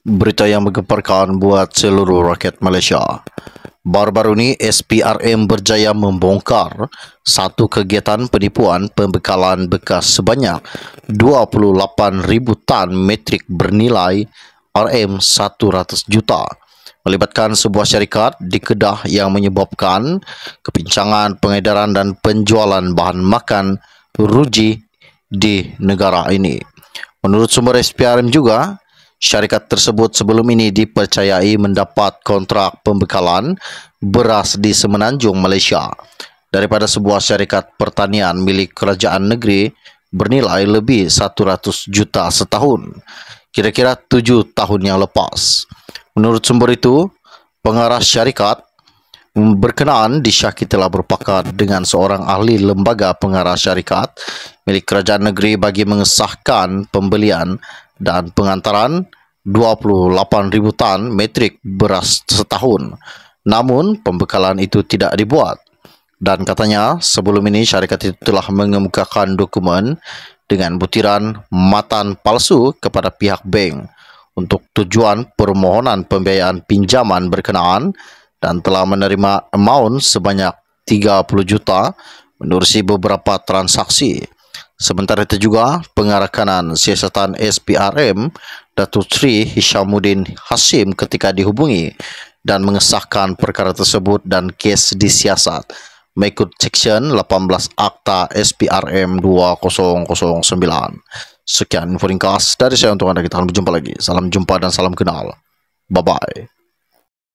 Berita yang menggemparkan buat seluruh rakyat Malaysia. Baru-baru ini SPRM berjaya membongkar satu kegiatan penipuan pembekalan bekas sebanyak 28,000 tan metrik bernilai RM100 juta melibatkan sebuah syarikat di Kedah yang menyebabkan kepincangan pengedaran dan penjualan bahan makan ruji di negara ini. Menurut sumber SPRM juga, Syarikat tersebut sebelum ini dipercayai mendapat kontrak pembekalan beras di Semenanjung Malaysia daripada sebuah syarikat pertanian milik kerajaan negeri bernilai lebih 100 juta setahun, kira-kira 7 tahun yang lepas. Menurut sumber itu, pengarah syarikat berkenaan disyaki telah berpakat dengan seorang ahli lembaga pengarah syarikat milik kerajaan negeri bagi mengesahkan pembelian dan pengantaran 28,000 tan metrik beras setahun. Namun, pembekalan itu tidak dibuat. Dan katanya, sebelum ini syarikat itu telah mengemukakan dokumen dengan butiran matan palsu kepada pihak bank untuk tujuan permohonan pembiayaan pinjaman berkenaan dan telah menerima amount sebanyak 30 juta menerusi beberapa transaksi. Sementara itu juga, pengarah kanan siasatan SPRM, Datuk Sri Hishamuddin Hasim ketika dihubungi dan mengesahkan perkara tersebut dan kes disiasat mengikut Seksyen 18 Akta SPRM 2009. Sekian info ringkas dari saya untuk anda. Kita akan berjumpa lagi. Salam jumpa dan salam kenal. Bye-bye.